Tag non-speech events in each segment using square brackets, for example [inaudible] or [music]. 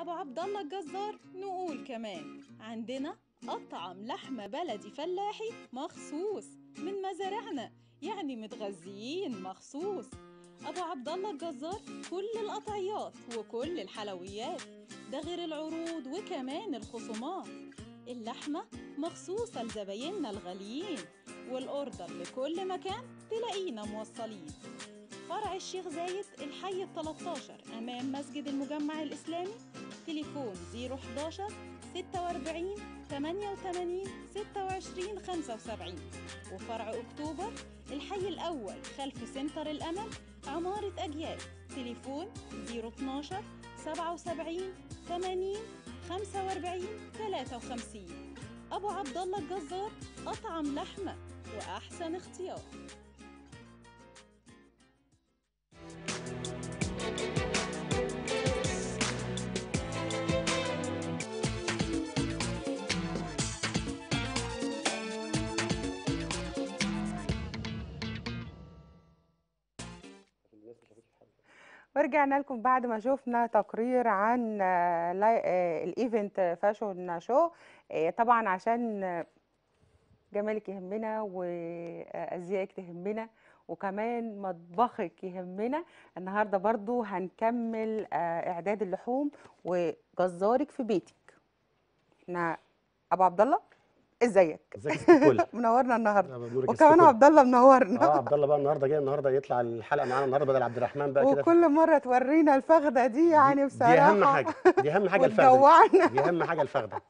أبو عبد الله الجزار نقول كمان عندنا أطعم لحمة بلدي فلاحي مخصوص من مزارعنا يعني متغذيين مخصوص أبو عبد الله الجزار كل القطعيات وكل الحلويات ده غير العروض وكمان الخصومات اللحمة مخصوصة لزبايننا الغاليين والأوردر لكل مكان تلاقينا موصلين فرع الشيخ زايد الحي ال 13 أمام مسجد المجمع الإسلامي تليفون 011 46 88 26 75 وفرع أكتوبر الحي الأول خلف سنتر الأمل عمارة أجيال تليفون 012 77 80 45 53 أبو عبد الله الجزار أطعم لحمة وأحسن اختيار ورجعنا لكم بعد ما شفنا تقرير عن آه، آه، الايفنت فاشون شو آه، طبعا عشان جمالك يهمنا وازيائك تهمنا وكمان مطبخك يهمنا النهارده برضو هنكمل اعداد اللحوم وجزارك في بيتك احنا ابو عبد الله ازيك ازيك [laughs] منورنا النهارده وكمان عبد الله منورنا اه عبد الله بقى النهارده جاي النهارده يطلع الحلقه معانا النهارده بدل عبد الرحمن بقى كده وكل مره تورينا الفخده دي يعني بصراحه دي اهم حاجه دي اهم حاجه الفخده دي اهم حاجه الفخده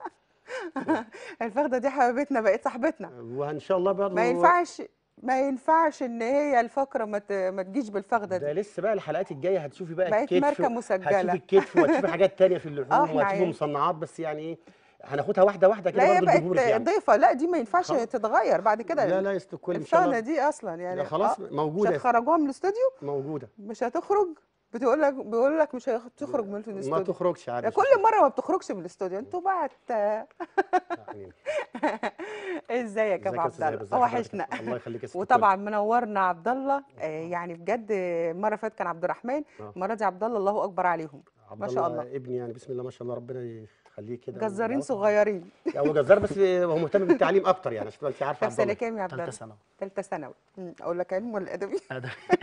[laughs] الفخده دي حبيبتنا بقت صاحبتنا وان شاء الله برضه ما ينفعش ما ينفعش ان هي الفقره ما ما تجيش بالفخده دي ده لسه بقى الحلقات الجايه هتشوفي بقى بقت الكتف ماركه مسجله هتشوفي الكتف وهتشوفي حاجات تانية في اللحوم [laughs] آه، وهتشوفي مصنعات بس يعني ايه هناخدها واحده واحده كده برضه الجمهور يعني ضيفه لا دي ما ينفعش خل... تتغير بعد كده لا لا يستقل الشغله دي اصلا يعني خلاص آه، موجوده مش هتخرجوها من الاستوديو موجوده مش هتخرج بتقول لك بيقول لك مش هتخرج من الاستوديو ما تخرجش عادي كل مره ما بتخرجش من الاستوديو انتوا بعت يعني. [laughs] ازيك يا عبد الله وحشنا الله يخليك يا وطبعا منورنا عبد الله يعني بجد المره فاتت كان عبد الرحمن آه. المره دي عبد الله الله اكبر عليهم ما شاء الله ابني يعني بسم الله ما شاء الله ربنا خليه كده جزارين صغيرين يعني هو جزار بس هو مهتم بالتعليم اكتر يعني عشان انت عارفه عبد الله كام يا عبد ثالثه ثانوي ثالثه ثانوي اقول لك علم ولا ادبي؟ ادبي [laughs]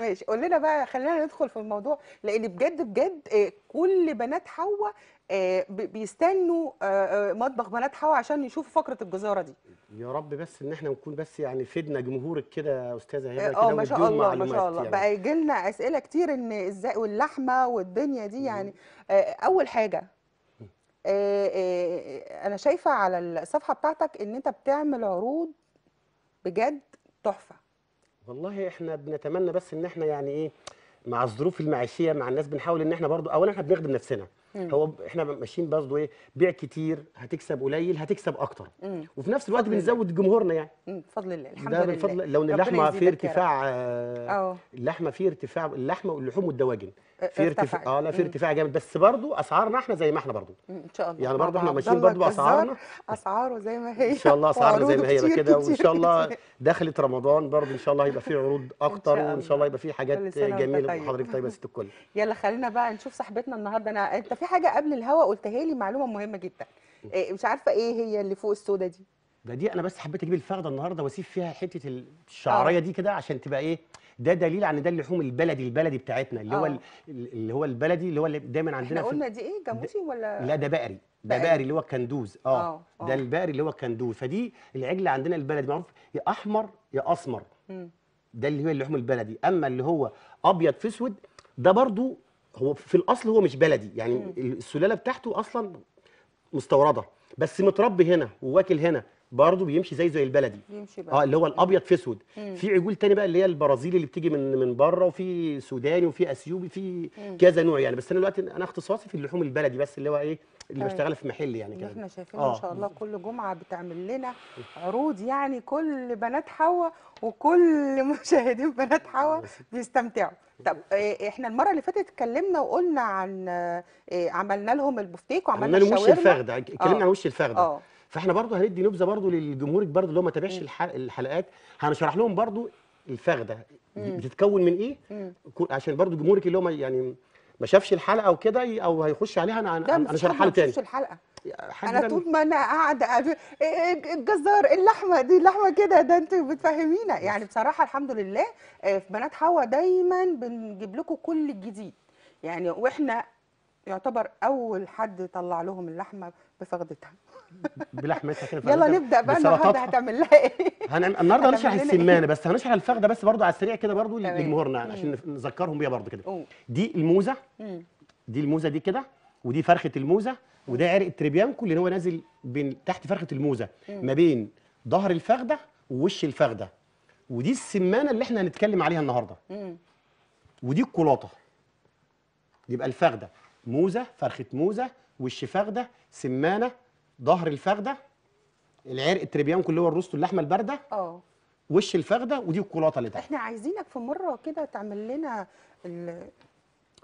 ماشي قول لنا بقى خلينا ندخل في الموضوع لان بجد بجد آه، كل بنات حوا آه، بيستنوا آه، مطبخ بنات حوا عشان يشوفوا فقره الجزاره دي يا رب بس ان احنا نكون بس يعني فدنا جمهورك كده يا استاذه هبه كده اه ما شاء الله ما شاء الله يعني. بقى يجي لنا اسئله كتير ان ازاي واللحمه والدنيا دي يعني اول حاجه انا شايفه على الصفحه بتاعتك ان انت بتعمل عروض بجد تحفه والله احنا بنتمنى بس ان احنا يعني ايه مع الظروف المعيشيه مع الناس بنحاول ان احنا برضو اولا احنا بنخدم نفسنا مم. هو احنا ماشيين برضه ايه بيع كتير هتكسب قليل هتكسب اكتر مم. وفي نفس الوقت بنزود جمهورنا يعني بفضل الله الحمد لله ده بفضل لو ان اللحمه في ارتفاع آه اللحمه في ارتفاع اللحمه واللحوم والدواجن في ارتفاع اه لا في ارتفاع جامد بس برضه اسعارنا احنا زي ما احنا برضه ان شاء الله يعني برضه احنا ماشيين برضه باسعارنا اسعاره زي ما هي ان شاء الله اسعارنا زي ما هي كده وان شاء الله دخلت رمضان برضه ان شاء الله هيبقى في عروض اكتر وان شاء الله يبقى في حاجات جميله طيب. حضرتك طيبه يا ست الكل يلا خلينا بقى نشوف صاحبتنا النهارده انا انت في حاجه قبل الهوا قلتها لي معلومه مهمه جدا آه، مش عارفه ايه هي اللي فوق السودا دي ده دي انا بس حبيت اجيب الفخده النهارده واسيب فيها حته آه. الشعريه دي كده عشان تبقى ايه ده دليل عن ده اللحوم البلدي البلدي بتاعتنا اللي هو آه. اللي هو البلدي اللي هو اللي دايما عندنا احنا قلنا دي ايه جاموسي ولا لا ده بقري ده بقري اللي هو الكندوز اه ده البقري اللي هو الكندوز فدي العجل عندنا البلدي معروف يا احمر يا اسمر ده اللي هو اللحوم البلدي اما اللي هو ابيض في اسود ده برضو هو في الاصل هو مش بلدي يعني السلاله بتاعته اصلا مستورده بس متربي هنا وواكل هنا برضه بيمشي زيه زي البلدي بيمشي بقى. اه اللي هو الابيض في اسود في عجول تاني بقى اللي هي البرازيلي اللي بتيجي من من بره وفي سوداني وفي اثيوبي في كذا نوع يعني بس انا دلوقتي انا اختصاصي في اللحوم البلدي بس اللي هو ايه اللي طيب. بشتغلها في محل يعني كده احنا شايفين آه. ما شاء الله كل جمعه بتعمل لنا عروض يعني كل بنات حوا وكل [laughs] مشاهدين بنات حوا آه. بيستمتعوا طب آه، احنا المره اللي فاتت اتكلمنا وقلنا عن آه، عملنا لهم البفتيك وعملنا عملنا وش الفخده اتكلمنا آه. عن وش الفخده فاحنا برضو هندي نبذه برضو للجمهور برضو اللي هو ما تابعش الحلقات هنشرح لهم برضو الفخده بتتكون من ايه عشان برضو جمهورك اللي هو يعني ما شافش الحلقه وكده او هيخش عليها انا انا شرحها له تاني ده مش الحلقه انا طول ما انا قاعده الجزار اللحمه دي اللحمه كده ده انت بتفهمينا يعني بصراحه الحمد لله آه، في بنات حوا دايما بنجيب لكم كل الجديد يعني واحنا يعتبر اول حد طلع لهم اللحمه بفخدتها بلحمتها كده يلا نبدا بقى النهارده هتعمل لها ايه؟ هنعمل النهارده هنشرح إيه؟ السمانه بس هنشرح الفخده بس برضو على السريع كده برضو لجمهورنا عشان نذكرهم بيها برضو كده دي الموزه دي الموزه دي كده ودي فرخه الموزه وده عرق التريبيانكو اللي هو نازل بين تحت فرخه الموزه ما بين ظهر الفخده ووش الفخده ودي السمانه اللي احنا هنتكلم عليها النهارده ودي الكولاطه يبقى الفخده موزه فرخه موزه وش فخده سمانه ظهر الفخده العرق التريبيانكو اللي هو الرست اللحمه البارده اه وش الفخده ودي الكولاطه اللي تحت احنا عايزينك في مره كده تعمل لنا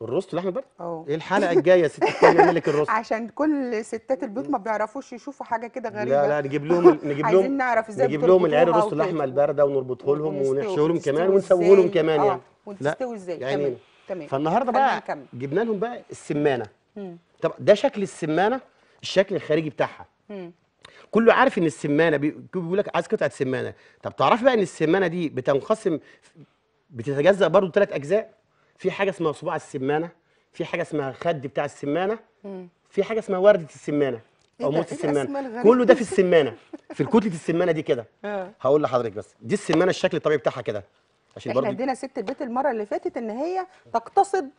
الروست لحم البلد اه ايه الحلقه الجايه يا ست [laughs] الثانيه لك الروست عشان كل ستات البيوت ما بيعرفوش يشوفوا حاجه كده غريبه لا لا نجيب لهم نجيب لهم عايزين نعرف ازاي نجيب لهم العيال الروست اللحمه البارده ونربطه لهم ونحشيه لهم كمان ونسويه لهم كمان آه، يعني ونستوي ازاي يعني تمام فالنهارده بقى جبنا لهم بقى السمانه طب ده شكل السمانه الشكل الخارجي بتاعها كله عارف ان السمانه بيقول لك عايز قطعه سمانه طب تعرفي بقى ان السمانه دي بتنقسم بتتجزأ برضه ثلاث اجزاء في حاجه اسمها صباع السمانه في حاجه اسمها خد بتاع السمانه في حاجه اسمها ورده السمانه إيه او موت إيه السمانه كله ده في السمانه في كتله السمانه دي كده [laughs] آه. هقول لحضرتك بس دي السمانه الشكل الطبيعي بتاعها كده عشان برضه عندنا ست البيت المره اللي فاتت ان هي تقتصد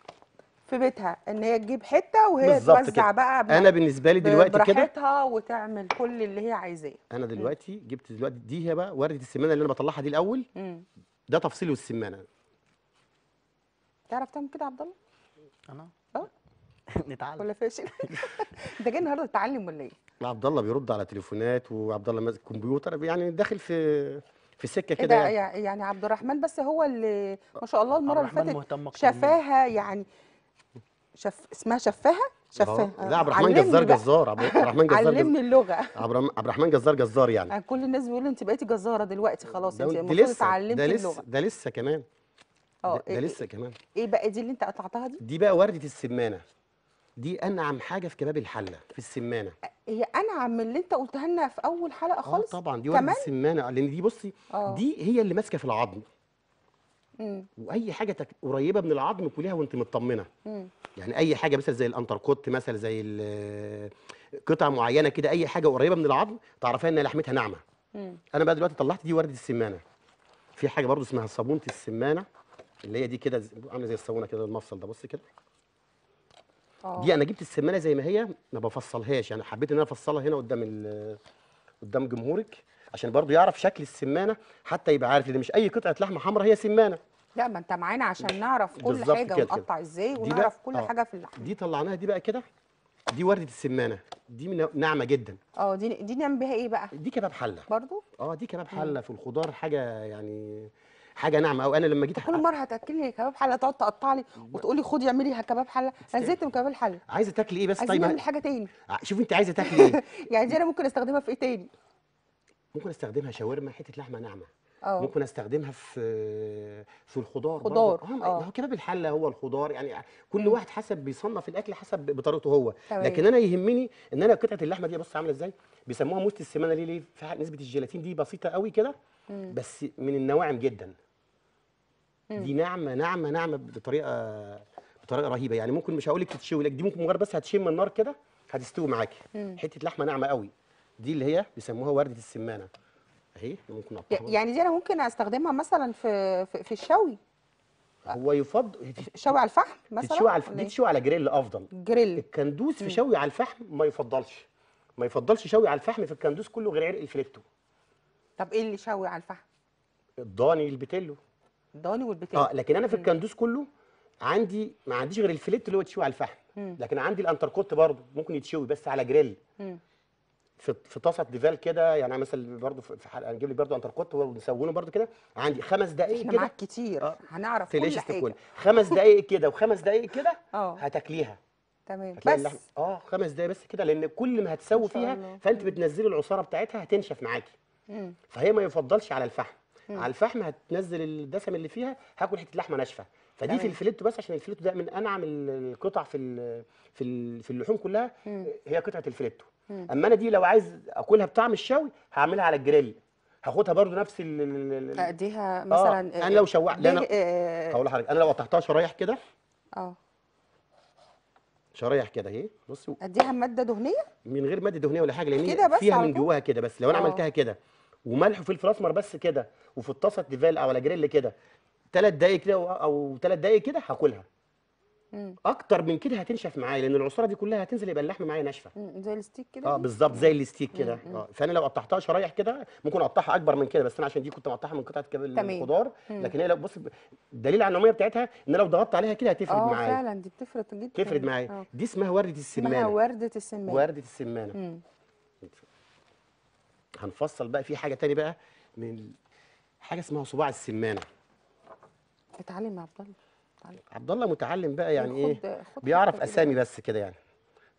في بيتها ان هي تجيب حته وهي توزع بقى ب... انا بالنسبه لي دلوقتي كده براحتها وتعمل كل اللي هي عايزاه انا دلوقتي م. جبت دلوقتي دي هي بقى ورده السمانه اللي انا بطلعها دي الاول م. ده تفصيله السمانه تعرف تعمل كده يا عبد الله؟ انا؟ اه [laughs] نتعلم ولا فاشل؟ انت [laughs] جاي النهارده تتعلم ولا ايه؟ لا عبد الله بيرد على تليفونات وعبد الله ماسك كمبيوتر يعني داخل في في سكه إيه كده يعني, يعني عبد الرحمن بس هو اللي ما شاء الله المره اللي فاتت شفاها يعني شف اسمها شفاها شفاها لا عبد الرحمن جزار جزار عبد [laughs] الرحمن جزار علمني اللغه عبد الرحمن جزار جزار يعني كل الناس بيقولوا انت بقيتي جزاره دلوقتي خلاص انت المفروض تتعلمي اللغه ده لسه ده لسه كمان آه، ده, ده إيه، لسه إيه، كمان ايه بقى دي اللي انت قطعتها دي دي بقى ورده السمانه دي انعم حاجه في كباب الحله في السمانه هي انعم من اللي انت قلتها لنا في اول حلقه آه، خالص اه طبعا دي ورده السمانه لان دي بصي أوه. دي هي اللي ماسكه في العظم مم. واي حاجه قريبه من العظم كلها وانت مطمنه مم. يعني اي حاجه مثلا زي الانتركوت مثلا زي قطع معينه كده اي حاجه قريبه من العظم تعرفيها ان لحمتها ناعمه انا بقى دلوقتي طلعت دي ورده السمانه في حاجه برضو اسمها صابونه السمانه اللي هي دي كده عامله زي الصابونه كده المفصل ده بص كده أوه. دي انا جبت السمانه زي ما هي ما بفصلهاش يعني حبيت ان انا افصلها هنا قدام آه، قدام جمهورك عشان برضو يعرف شكل السمانه حتى يبقى عارف ان مش اي قطعه لحمه حمراء هي سمانه لا ما انت معانا عشان نعرف كل حاجه ونقطع ازاي ونعرف كل أوه. حاجه في اللحمه دي طلعناها دي بقى كده دي ورده السمانه دي ناعمه جدا اه دي دي نعمل بيها ايه بقى دي كباب حله برضو اه دي كباب حله في الخضار حاجه يعني حاجه ناعمه او انا لما جيت كل مره هتاكلني كباب حله تقعد تقطع لي وتقول لي خدي اعملي كباب حله انا زهقت من كباب الحله عايزه تاكلي ايه بس طيب نعمل حاجه تاني آه، شوفي انت عايزه تاكلي ايه [laughs] يعني دي انا ممكن استخدمها في ايه تاني ممكن استخدمها شاورما حته لحمه ناعمه أوه. ممكن استخدمها في في الخضار خضار آه،, اه هو كباب الحله هو الخضار يعني كل واحد حسب بيصنف الاكل حسب بطريقته هو طبعا. لكن انا يهمني ان انا قطعه اللحمه دي بص عامله ازاي بيسموها موست السمانه ليه ليه فيها نسبه الجيلاتين دي بسيطه قوي كده بس من النواعم جدا دي نعمه نعمه نعمه بطريقه بطريقه رهيبه يعني ممكن مش هقول لك تتشوي لك دي ممكن مجرد بس هتشم النار كده هتستوي معاكي حته لحمه ناعمه قوي دي اللي هي بيسموها ورده السمانه اهي ممكن اقطعها يعني دي انا ممكن استخدمها مثلا في في الشوي هو يفضل شوي على الفحم مثلا تشوي على الفحم دي تشوي على جريل افضل جريل الكندوز في شوي على الفحم ما يفضلش ما يفضلش شوي على الفحم في الكندوز كله غير عرق الفليتو طب ايه اللي شوي على الفحم الضاني البتلو الضاني والبتين اه لكن انا في الكندوز كله عندي ما عنديش غير الفليت اللي هو تشوي على الفحم مم. لكن عندي الانتركوت برضه ممكن يتشوي بس على جريل في في طاسه ديفال كده يعني مثلا برضه في حلقه نجيب لك برضه انتركوت ونسونه برضه كده عندي خمس دقائق كده معاك كتير آه. هنعرف كل حاجه خمس دقائق كده وخمس دقائق كده [laughs] آه. هتاكليها تمام بس اه خمس دقايق بس كده لان كل ما هتسوي فيها فانت بتنزلي العصاره بتاعتها هتنشف معاكي فهي ما يفضلش على الفحم مم. على الفحم هتنزل الدسم اللي فيها هاكل حته لحمه ناشفه فدي في الفليتو بس عشان الفليتو ده من انعم القطع في في في اللحوم كلها مم. هي قطعه الفليتو مم. اما انا دي لو عايز اكلها بطعم الشوي هعملها على الجريل هاخدها برضو نفس ال اديها آه، مثلا آه. انا لو شوحت انا آه، آه، هقول لحضرتك انا لو قطعتها شرايح كده اه شرايح كده اهي بصي اديها ماده دهنيه من غير ماده دهنيه ولا حاجه لان فيها من جواها كده بس لو انا عملتها كده وملح وفلفل اسمر بس كده وفي الطاسه تيفال او على جريل كده ثلاث دقايق كده او ثلاث دقايق كده هاكلها اكتر من كده هتنشف معايا لان العصاره دي كلها هتنزل يبقى اللحمه معايا ناشفه زي الستيك كده اه بالظبط زي الستيك كده اه فانا لو قطعتها شرايح كده ممكن اقطعها اكبر من كده بس انا عشان دي كنت مقطعها من قطعه كده الخضار لكن هي لو بص دليل على النوعيه بتاعتها ان لو ضغطت عليها كده هتفرد آه، معايا اه فعلا دي بتفرد جدا تفرد معايا آه. دي اسمها ورده السمانه اسمها ورده السمانه ورده السمانه هنفصل بقى في حاجه تاني بقى من حاجه اسمها صباع السمانه اتعلم يا عبد الله عبد الله متعلم بقى يعني ايه بيعرف اسامي بس كده يعني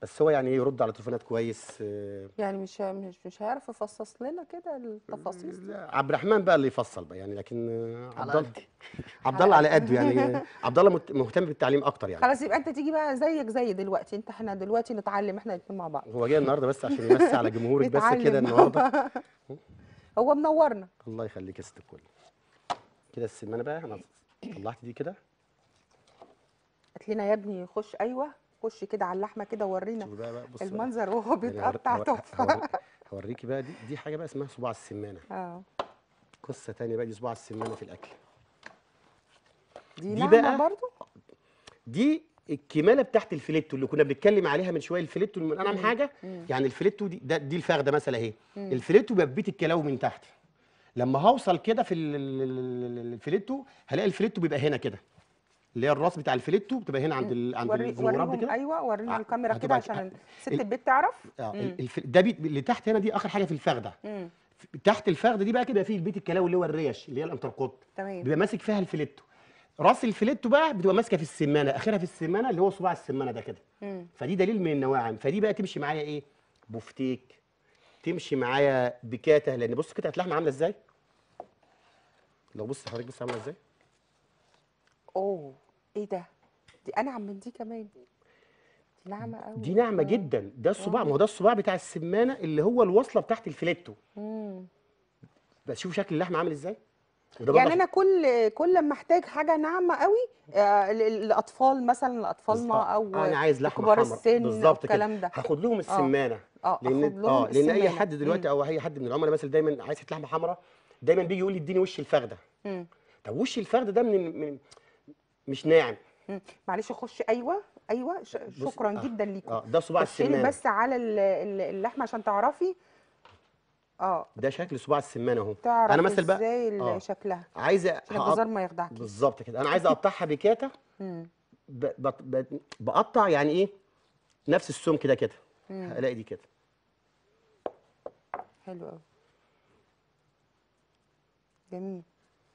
بس هو يعني إيه يرد على تليفونات كويس آه. يعني مش مش مش هيعرف يفصص لنا كده التفاصيل لا عبد الرحمن بقى اللي يفصل بقى يعني لكن عبد الله عبد الله على قده يعني [laughs] آه، عبد الله مهتم بالتعليم اكتر يعني خلاص يبقى انت تيجي بقى زيك زي دلوقتي انت احنا دلوقتي نتعلم احنا الاثنين مع بعض هو جاي النهارده بس عشان يمسي على جمهورك بس كده النهارده [laughs] هو منورنا الله يخليك يا ست الكل كده السمانه بقى انا طلعت دي كده هات لنا يا ابني خش ايوه خش كده على اللحمه كده ورينا المنظر وهو يعني بيتقطع تحفه هوريكي بقى دي دي حاجه بقى اسمها صباع السمانه اه قصه ثانيه بقى دي صباع السمانه في الاكل دي, دي بقى برضو؟ دي الكماله بتاعت الفليتو اللي كنا بنتكلم عليها من شويه الفليتو من انعم حاجه مم. يعني الفليتو دي ده دي الفخده مثلا اهي الفليتو بيبقى ببيت الكلاوي من تحت لما هوصل كده في الفليتو هلاقي الفليتو بيبقى هنا كده اللي هي الراس بتاع الفليتو بتبقى هنا عند عند وري... الزمرات كده ايوه وريني آه. الكاميرا كده عشان آه، ست البيت تعرف اه ده بي... اللي تحت هنا دي اخر حاجه في الفخده تحت الفخده دي بقى كده في البيت الكلاوي اللي هو الريش اللي هي الانتركوت تمام بيبقى ماسك فيها الفليتو راس الفليتو بقى بتبقى ماسكه في السمانه اخرها في السمانه اللي هو صباع السمانه ده كده فدي دليل من النواعم فدي بقى تمشي معايا ايه بفتيك تمشي معايا بكاته لان بص كده لحمه عامله ازاي لو بص حضرتك بص عامله ازاي اوه ايه ده دي انعم من دي كمان دي نعمه قوي دي نعمه جدا ده الصباع ما هو ده الصباع بتاع السمانه اللي هو الوصله بتاعت الفليتو امم بس شوفوا شكل اللحم عامل ازاي يعني انا كل كل ما احتاج حاجه ناعمه قوي آه، الاطفال مثلا لاطفالنا او انا عايز لحمه كبار السن بالظبط الكلام ده هاخد لهم آه. السمانه اه لان اه لان السمانة. اي حد دلوقتي او اي حد من العملاء مثلا دايما عايز لحمه حمراء دايما بيجي يقول لي اديني وش الفخده امم طب وش الفخده ده من من مش ناعم معلش اخش ايوه ايوه شكرا آه. جدا ليكم اه ده صباع السمانه بس على اللحمه عشان تعرفي اه ده شكل صباع السمانه اهو انا مثل بقى ازاي آه. شكلها عايزه الجزار ما يخدعك بالظبط كده انا عايزه اقطعها بكاته بقطع يعني ايه نفس السم كده كده هلاقي دي كده حلو قوي جميل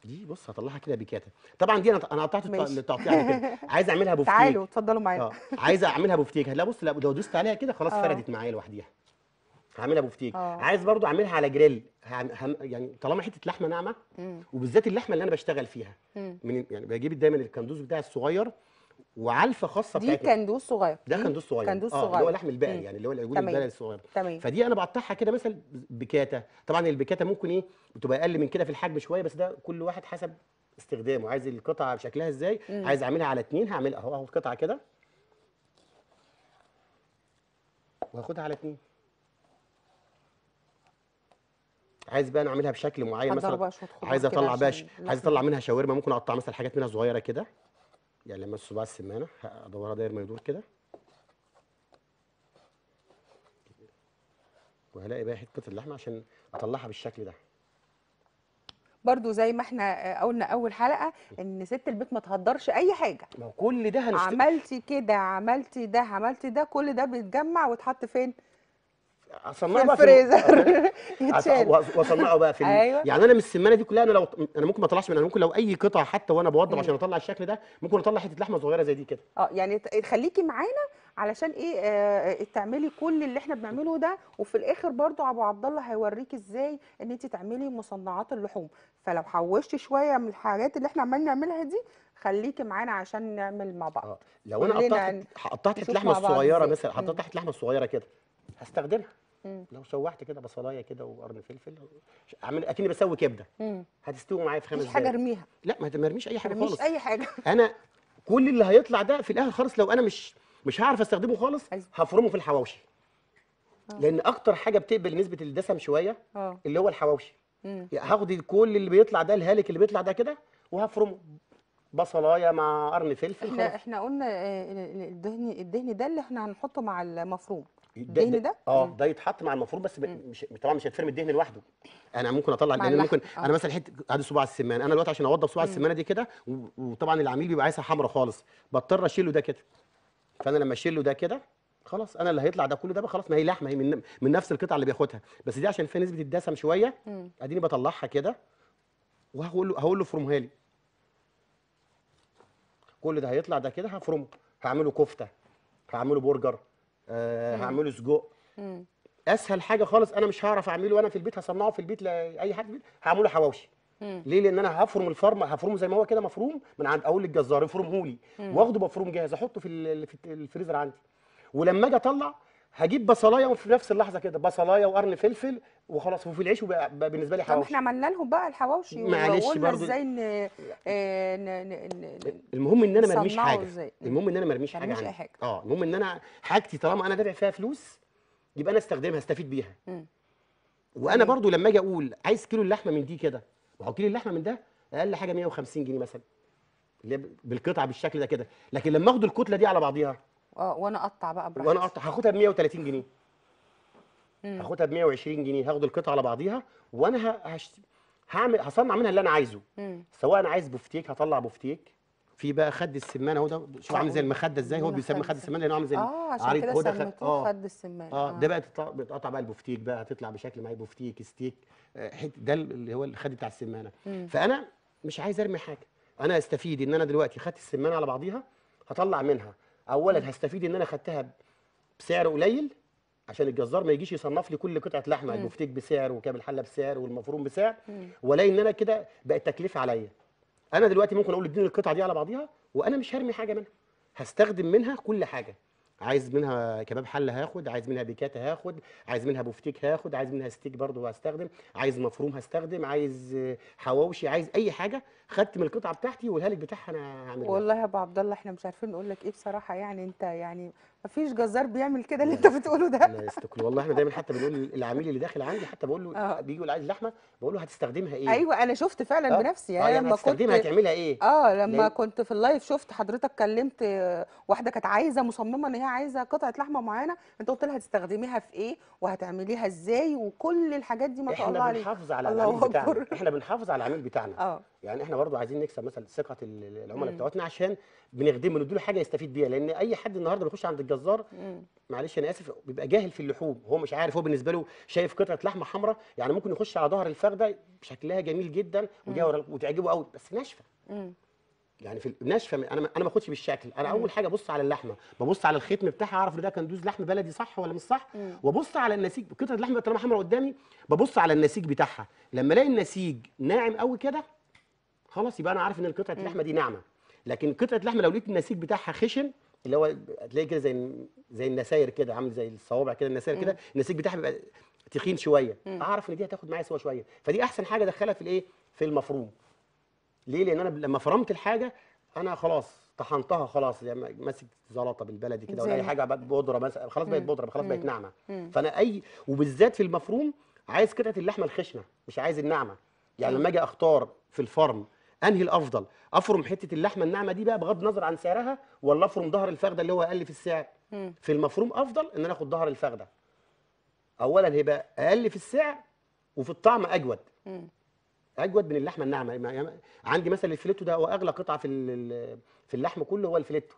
دي بص هطلعها كده بكاته طبعا دي انا انا قطعت التقطيع على كده [laughs] عايز اعملها بفتيك تعالوا اتفضلوا معايا اه عايز اعملها بفتيك لا بص لو دوست عليها كده خلاص آه. فردت معايا لوحديها هعملها بفتيك آه. عايز برضو اعملها على جريل هم يعني طالما حته لحمه ناعمه وبالذات اللحمه اللي انا بشتغل فيها من يعني بجيب دايما الكندوز بتاعي الصغير وعلفه خاصه دي بتاعتنا دي كندوز صغير ده كندوز صغير كندوز صغير آه اللي هو لحم البقري يعني اللي هو العجول البقري الصغير تمام فدي انا بقطعها كده مثلا بكاته طبعا البكاته ممكن ايه بتبقى اقل من كده في الحجم شويه بس ده كل واحد حسب استخدامه عايز القطعه شكلها ازاي مم. عايز اعملها على اتنين هعملها اهو اهو القطعه كده وهاخدها على اتنين عايز بقى انا اعملها بشكل معين مثلا عايز اطلع باش عايز اطلع منها شاورما ممكن اقطع مثلا حاجات منها صغيره كده يعني لما الصباع السمانه هدورها داير ما يدور كده وهلاقي بقى حته اللحمه عشان اطلعها بالشكل ده برضو زي ما احنا آه، قلنا اول حلقه ان ست البيت ما تهدرش اي حاجه ما كل ده هنشتري عملتي كده عملتي ده عملتي ده كل ده بيتجمع ويتحط فين اصنعه بقى في الفريزر أه، [laughs] أه، واصنعه بقى في أيوة. يعني انا من السمانه دي كلها انا لو انا ممكن ما اطلعش منها ممكن لو اي قطعه حتى وانا بوضب عشان اطلع الشكل ده ممكن اطلع حته لحمه صغيره زي دي كده اه يعني خليكي معانا علشان ايه آه تعملي كل اللي احنا بنعمله ده وفي الاخر برضو ابو عبد الله هيوريك ازاي ان انت تعملي مصنعات اللحوم فلو حوشتي شويه من الحاجات اللي احنا عمالين نعملها دي خليكي معانا عشان نعمل مع بعض آه. لو انا قطعت قطعت لحمه صغيره مثلا قطعت لحمه صغيره كده هستخدمها مم. لو شوحت كده بصلايه كده وقرن فلفل اعمل اكني بسوي كبده هتستوي معايا في خمس دقايق حاجه ارميها لا ما ترميش اي حاجه خالص اي حاجه انا كل اللي هيطلع ده في الاخر خالص لو انا مش مش هعرف استخدمه خالص هفرمه في الحواوشي أوه. لان اكتر حاجه بتقبل نسبه الدسم شويه أوه. اللي هو الحواوشي يعني هاخد كل اللي بيطلع ده الهالك اللي بيطلع ده كده وهفرمه بصلايه مع قرن فلفل احنا احنا قلنا آه، آه، آه، الدهن الدهن ده اللي احنا هنحطه مع المفروم الدهن ده اه ده يتحط مع المفروض بس مش طبعا مش هيتفرم الدهن لوحده انا ممكن اطلع الدهن ممكن أوه. انا مثلا حته ادي صباع السمان انا دلوقتي عشان اوضب صباع السمان دي كده وطبعا العميل بيبقى عايزها حمراء خالص بضطر اشيله ده كده فانا لما اشيله ده كده خلاص انا اللي هيطلع ده كله ده بقى خلاص ما هي لحمه هي من, من نفس القطعه اللي بياخدها بس دي عشان فيها نسبه الدسم شويه اديني بطلعها كده وهقول له هقول له فرمها لي كل ده هيطلع ده كده هفرمه هعمله كفته هعمله برجر آه هعمله سجق اسهل حاجه خالص انا مش هعرف اعمله وانا في البيت هصنعه في البيت لاي حد هعمله حواوشي ليه لان انا هفرم الفرم هفرمه زي ما هو كده مفروم من عند اقول للجزار افرمه لي واخده مفروم جاهز احطه في الفريزر عندي ولما اجي اطلع هجيب بصلايه وفي نفس اللحظه كده بصلايه وقرن فلفل وخلاص وفي العيش وبقى بالنسبه لي حواوشي طب احنا عملنا لهم بقى الحواوشي معلش برضه ازاي ن... آه، ن... ن... ن... المهم ان انا ما ارميش حاجه زي. المهم ان انا ما ارميش حاجه, حاجة. اه المهم ان انا حاجتي طالما انا دافع فيها فلوس يبقى انا استخدمها استفيد بيها م. وانا برضو لما اجي اقول عايز كيلو اللحمه من دي كده ما هو كيلو اللحمه من ده اقل حاجه 150 جنيه مثلا اللي بالقطعه بالشكل ده كده لكن لما اخد الكتله دي على بعضيها اه وانا اقطع بقى براحتي وانا اقطع هاخدها ب 130 جنيه هاخدها ب 120 جنيه هاخد القطعه على بعضيها وانا هش... هعمل هصنع منها اللي انا عايزه مم. سواء انا عايز بفتيك هطلع بفتيك في بقى خد السمان اهو ده شوف عامل زي المخده ازاي هو بيسمى خد السمان لانه عامل زي اه عشان كده سميته آه. خد السمان اه, آه. ده بقى بتقطع بقى البفتيك بقى هتطلع بشكل معايا بفتيك ستيك آه، حته ده اللي هو الخد بتاع السمانه مم. فانا مش عايز ارمي حاجه انا استفيد ان انا دلوقتي خدت السمانه على بعضيها هطلع منها اولا هستفيد ان انا خدتها بسعر قليل عشان الجزار ما يجيش يصنف لي كل قطعه لحمه البفتيك بسعر وكام الحله بسعر والمفروم بسعر والاقي ان انا كده بقت تكلفه عليا انا دلوقتي ممكن اقول اديني القطعه دي على بعضيها وانا مش هرمي حاجه منها هستخدم منها كل حاجه عايز منها كباب حله هاخد عايز منها بيكاتا هاخد عايز منها بفتيك هاخد عايز منها ستيك برضه هستخدم عايز مفروم هستخدم عايز حواوشي عايز اي حاجه خدت من القطعه بتاعتي والهالك بتاعها انا هعمله والله يا ابو عبد الله احنا مش عارفين نقول لك ايه بصراحه يعني انت يعني ما فيش جزار بيعمل كده اللي انت بتقوله ده لا استكل والله احنا دايما حتى بنقول العميل اللي داخل عندي حتى بقول له آه. بيجي عايز لحمه بقول له هتستخدمها ايه ايوه انا شفت فعلا آه. بنفسي آه، يعني آه لما كنت هتعملها ايه اه لما لأن... كنت في اللايف شفت حضرتك كلمت واحده كانت عايزه مصممه ان هي عايزه قطعه لحمه معينه انت قلت لها هتستخدميها في ايه وهتعمليها ازاي وكل الحاجات دي ما شاء الله عليك احنا بنحافظ على العميل بتاعنا احنا بنحافظ على العميل بتاعنا اه يعني احنا برضه عايزين نكسب مثلا ثقه العملاء بتوعتنا عشان بنخدمه ندوله حاجه يستفيد بيها لان اي حد النهارده بيخش عند الجزار معلش انا اسف بيبقى جاهل في اللحوم هو مش عارف هو بالنسبه له شايف قطعه لحمه حمراء يعني ممكن يخش على ظهر الفخده شكلها جميل جدا وتعجبه قوي بس ناشفه يعني في ناشفه انا انا ما اخدش بالشكل انا اول حاجه ابص على اللحمه ببص على الختم بتاعها اعرف ان ده دوز لحم بلدي صح ولا مش صح وابص على النسيج قطعه اللحمه طالما حمراء قدامي ببص على النسيج بتاعها لما الاقي النسيج ناعم قوي كده خلاص يبقى انا عارف ان قطعه اللحمه دي ناعمه لكن قطعه اللحمه لو لقيت النسيج بتاعها خشن اللي هو هتلاقي كده زي زي النساير كده عامل زي الصوابع كده النساير كده النسيج بتاعها بيبقى تخين شويه اعرف ان دي هتاخد معايا سوا شويه فدي احسن حاجه ادخلها في الايه في المفروم ليه لان انا لما فرمت الحاجه انا خلاص طحنتها خلاص يعني ماسك زلطه بالبلدي كده ولا اي حاجه بودره بس خلاص بقت بودره خلاص بقت ناعمه فانا اي وبالذات في المفروم عايز قطعه اللحمه الخشنه مش عايز الناعمه يعني لما اجي اختار في الفرم انهي الافضل افرم حته اللحمه الناعمه دي بقى بغض النظر عن سعرها ولا افرم ظهر الفخده اللي هو اقل في السعر في المفروم افضل ان انا اخد ظهر الفخده اولا هيبقى اقل في السعر وفي الطعم اجود اجود من اللحمه الناعمه يعني عندي مثلا الفليتو ده هو اغلى قطعه في في اللحم كله هو الفليتو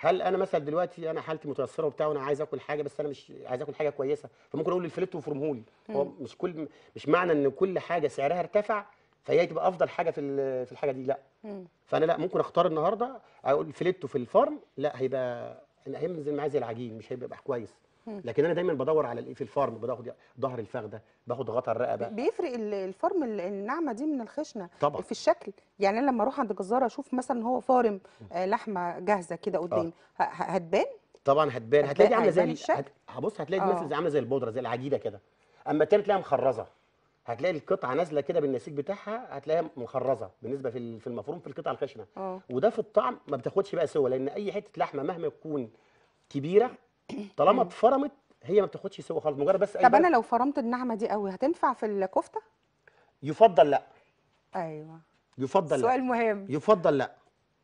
هل انا مثلا دلوقتي انا حالتي متيسره وبتاع وانا عايز اكل حاجه بس انا مش عايز اكل حاجه كويسه فممكن اقول الفليتو وفرمهولي هو مش كل مش معنى ان كل حاجه سعرها ارتفع فهي تبقى افضل حاجه في في الحاجه دي لا مم. فانا لا ممكن اختار النهارده اقول فليتو في الفرن لا هيبقى هينزل معايا زي العجين مش هيبقى كويس لكن انا دايما بدور على الايه في الفرم باخد ظهر الفخده باخد غطا الرقبه بيفرق الفرم الناعمه دي من الخشنه طبعا في الشكل يعني انا لما اروح عند جزار اشوف مثلا هو فارم آه، لحمه جاهزه كده قدامي آه. هتبان طبعا هتبان هتلاقي دي عامله زي هبص هتلاقي دي آه. مثلا عامله زي البودره زي العجينه كده اما التاني تلاقيها مخرزه هتلاقي القطعه نازله كده بالنسيج بتاعها هتلاقيها مخرزه بالنسبه في في المفروم في القطعه الخشنه أوه. وده في الطعم ما بتاخدش بقى سوى لان اي حته لحمه مهما تكون كبيره طالما اتفرمت هي ما بتاخدش سوى خالص مجرد بس طب انا لو فرمت النعمه دي قوي هتنفع في الكفته يفضل لا ايوه يفضل سؤال لا. مهم يفضل لا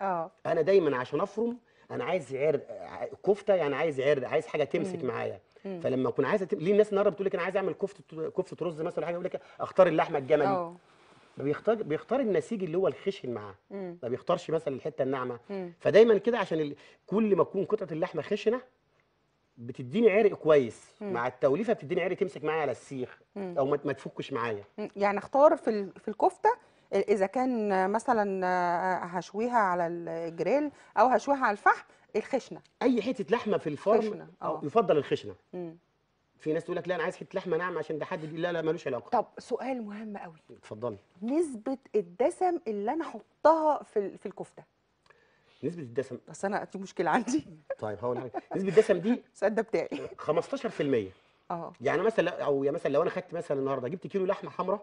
اه انا دايما عشان افرم انا عايز عرق آه، كفته يعني عايز عرق عايز حاجه تمسك معايا فلما اكون عايز أتم... ليه الناس النهارده بتقول لك انا عايز اعمل كفته كفته رز مثلا ولا حاجه يقول لك اختار اللحمه الجملي أوه. بيختار بيختار النسيج اللي هو الخشن معاه ما بيختارش مثلا الحته الناعمه فدايما كده عشان ال... كل ما تكون قطعه اللحمه خشنه بتديني عرق كويس مم. مع التوليفه بتديني عرق تمسك معايا على السيخ مم. او ما تفكش معايا يعني اختار في في الكفته اذا كان مثلا آه، هشويها على الجريل او هشويها على الفحم الخشنه اي حته لحمه في الفرن آه. يفضل الخشنه مم. في ناس تقول لك لا انا عايز حته لحمه ناعمه عشان ده حد لا لا ملوش علاقه طب سؤال مهم قوي اتفضلي نسبه الدسم اللي انا احطها في في الكفته نسبه الدسم بس انا دي مشكله عندي طيب هقول لك نسبه الدسم دي السؤال [laughs] ده بتاعي 15% اه يعني مثلا او يا يعني مثلا لو انا خدت مثلا النهارده جبت كيلو لحمه حمراء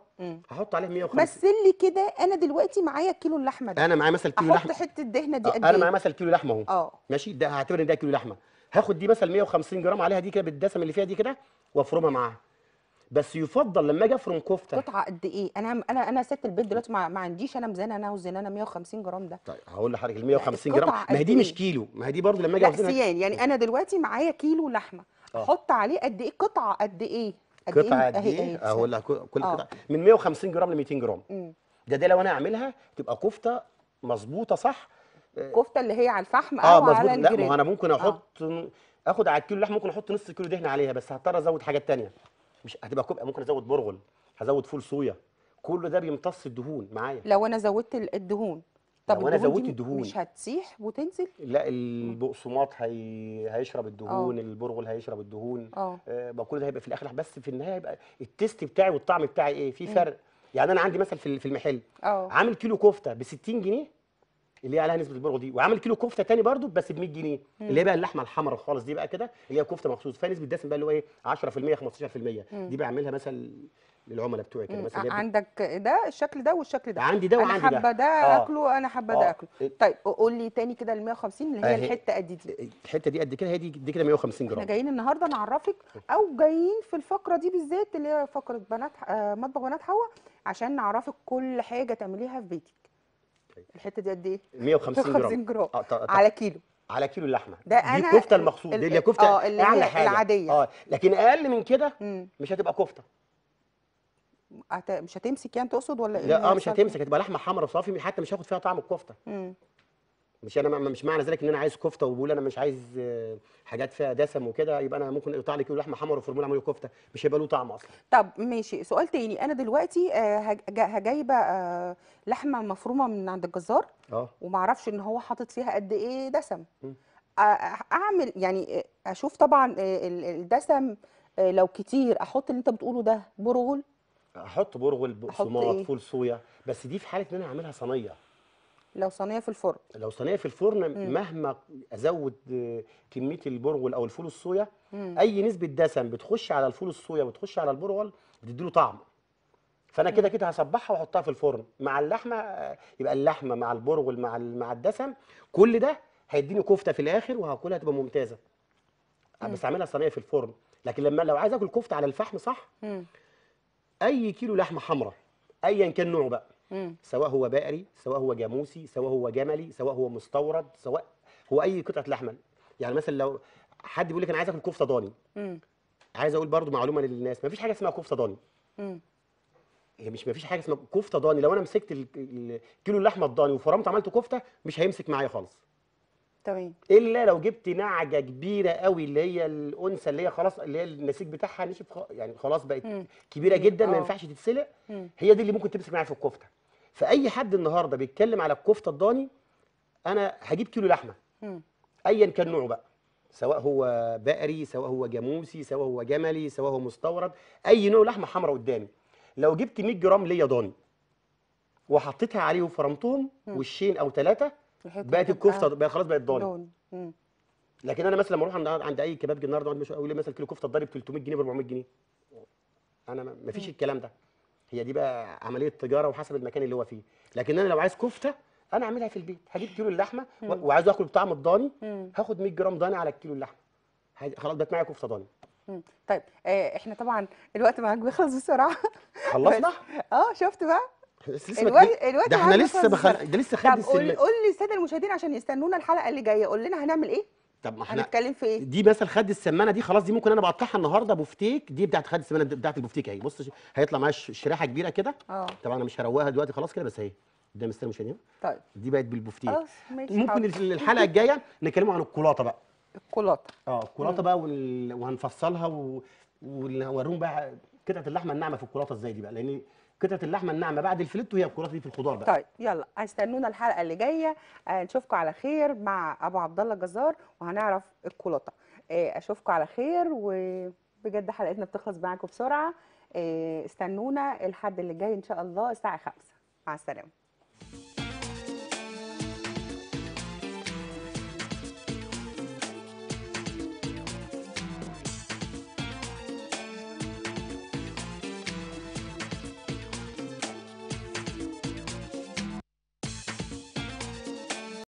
هحط عليها 150 بس اللي كده انا دلوقتي معايا كيلو اللحمه ده انا معايا مثلا كيلو لحمه احط حته الدهنه دي آه، قد ايه انا معايا مثلا كيلو لحمه اهو آه. ماشي ده هعتبر ان ده كيلو لحمه هاخد دي مثلا 150 جرام عليها دي كده بالدسم اللي فيها دي كده وافرمها معاها بس يفضل لما اجي افرم كفته قطعه قد ايه انا انا انا ست البيت دلوقتي ما, ما عنديش انا ميزان انا وزن انا 150 جرام ده طيب هقول لحضرتك ال 150 جرام ما هي دي مش إيه؟ كيلو ما هي دي برضه لما اجي اوزنها يعني انا دلوقتي معايا كيلو لحمه آه. حط عليه قد ايه قطعه قد ايه قد قطعه إيه؟ قد ايه اقول لك كل آه. قطعه من 150 جرام ل 200 جرام مم. ده ده لو انا اعملها تبقى كفته مظبوطه صح الكفته آه. اللي هي على الفحم آه او على الجريل لا ما انا ممكن آه. احط آه. اخد على الكيلو لحم ممكن احط نص كيلو دهن عليها بس هضطر ازود حاجات ثانيه مش هتبقى كبقى ممكن ازود برغل هزود فول صويا كل ده بيمتص الدهون معايا لو انا زودت الدهون طب يعني وانا زودت الدهون مش هتسيح وتنزل لا البقسماط هي... هيشرب الدهون أوه. البرغل هيشرب الدهون اه, آه، كل ده هيبقى في الاخر بس في النهايه هيبقى التيست بتاعي والطعم بتاعي ايه في إيه. فرق يعني انا عندي مثلا في المحل أوه. عامل كيلو كفته ب 60 جنيه اللي هي عليها نسبه البرغل دي وعامل كيلو كفته تاني برده بس ب 100 جنيه مم. اللي هي بقى اللحمه الحمراء خالص دي بقى كده اللي هي كفته مخصوص فيها نسبه دسم بقى اللي هو ايه 10% 15% مم. دي بعملها مثلا للعملاء بتوعي كده مثلا عندك ده الشكل ده والشكل ده عندي ده وعندي ده انا حابه ده آه. اكله انا حابه ده آه. اكله طيب قول لي تاني كده ال 150 اللي آه، هي الحته قد دي الحته دي قد كده هي دي دي كده 150 جرام احنا جايين النهارده نعرفك او جايين في الفقره دي بالذات اللي هي فقره بنات آه مطبخ بنات حوا عشان نعرفك كل حاجه تعمليها في بيتك طيب. الحته دي قد ايه 150 جرام, جرام. آه طب. على كيلو على كيلو اللحمه ده دي انا الكفته المقصود دي اللي كفته اعلى حاجه العاديه اه لكن اقل من كده مش هتبقى كفته مش هتمسك يعني تقصد ولا ايه؟ لا اه مش هتمسك هتبقى لحمه حمرا وصافي حتى مش هاخد فيها طعم الكفته. مم. مش انا مش معنى ذلك ان انا عايز كفته وبقول انا مش عايز آه، حاجات فيها دسم وكده يبقى انا ممكن اقطع لك لحمه حمرا وفرموله اعمل كفته مش هيبقى له طعم اصلا. طب ماشي سؤال تاني انا دلوقتي آه، هجايبه آه، لحمه مفرومه من عند الجزار اه ومعرفش ان هو حاطط فيها قد ايه دسم. م. اعمل يعني اشوف طبعا الدسم لو كتير احط اللي انت بتقوله ده برغل احط برغل بقسماط إيه؟ فول صويا بس دي في حاله ان انا هعملها صينيه لو صينيه في الفرن لو صينيه في الفرن مم. مهما ازود آه، كميه البرغل او الفول الصويا مم. اي نسبه دسم بتخش على الفول الصويا وتخش على البرغل بتديله طعم فانا كده كده هصبحها واحطها في الفرن مع اللحمه آه، يبقى اللحمه مع البرغل مع مع الدسم كل ده هيديني كفته في الاخر وهاكلها تبقى ممتازه مم. بس اعملها صينيه في الفرن لكن لما لو عايز اكل كفته على الفحم صح مم. اي كيلو لحمه حمراء ايا كان نوعه بقى سواء هو بقري سواء هو جاموسي سواء هو جملي سواء هو مستورد سواء هو اي قطعه لحمه يعني مثلا لو حد بيقول لك انا عايز اكل كفته ضاني عايز اقول برضو معلومه للناس ما فيش حاجه اسمها كفته ضاني هي مش ما فيش حاجه اسمها كفته ضاني لو انا مسكت الكيلو اللحمه الضاني وفرمت عملته كفته مش هيمسك معايا خالص تمام الا لو جبت نعجه كبيره قوي اللي هي الانثى اللي هي خلاص اللي هي النسيج بتاعها نشف يعني خلاص بقت مم. كبيره جدا ما آه. ينفعش تتسلق هي دي اللي ممكن تمسك معايا في الكفته فاي حد النهارده بيتكلم على الكفته الضاني انا هجيب كيلو لحمه ايا كان نوعه بقى سواء هو بقري سواء هو جاموسي سواء هو جملي سواء هو مستورد اي نوع لحمه حمراء قدامي لو جبت 100 جرام ليا ضاني وحطيتها عليه وفرمتهم وشين او ثلاثه بقت الكفته بقى خلاص بقت ضاني لكن انا مثلا لما اروح عند اي كباب النهارده اقول له مثلا كيلو كفته ضارب 300 جنيه ب 400 جنيه انا ما فيش الكلام ده هي دي بقى عمليه تجاره وحسب المكان اللي هو فيه لكن انا لو عايز كفته انا اعملها في البيت هجيب كيلو اللحمه وعايز اكل بطعم الضاني هاخد 100 جرام ضاني على الكيلو اللحمه خلاص بقت معايا كفته ضاني طيب آه، احنا طبعا الوقت معاك بيخلص بسرعه خلصنا [laughs] اه شفت بقى الوقت الوقت ده احنا لسه بخل... ده لسه خد السلم قول قول للساده المشاهدين عشان يستنونا الحلقه اللي جايه قول لنا هنعمل ايه طب ما احنا هنتكلم في ايه دي مثلا خد السمانه دي خلاص دي ممكن انا بقطعها النهارده بفتيك دي بتاعت خد السمانه بتاعت البفتيك اهي بص هيطلع معايا شريحه كبيره كده اه طبعا انا مش هروقها دلوقتي خلاص كده بس اهي قدام الساده المشاهدين طيب دي بقت بالبفتيك ممكن الحلقه الجايه نتكلموا عن الكولاطه بقى الكولاطه اه الكولاطه بقى وال... وهنفصلها و... ونوريهم بقى قطعه اللحمه الناعمه في الكولاطه ازاي دي بقى لان قطعه اللحمه الناعمه بعد الفليتو هي الكرات دي في الخضار بقى طيب يلا استنونا الحلقه اللي جايه آه، نشوفكم على خير مع ابو عبد الله الجزار وهنعرف الكولاطه آه، اشوفكم على خير وبجد حلقتنا بتخلص معاكم بسرعه آه، استنونا الحد اللي جاي ان شاء الله الساعه 5 مع السلامه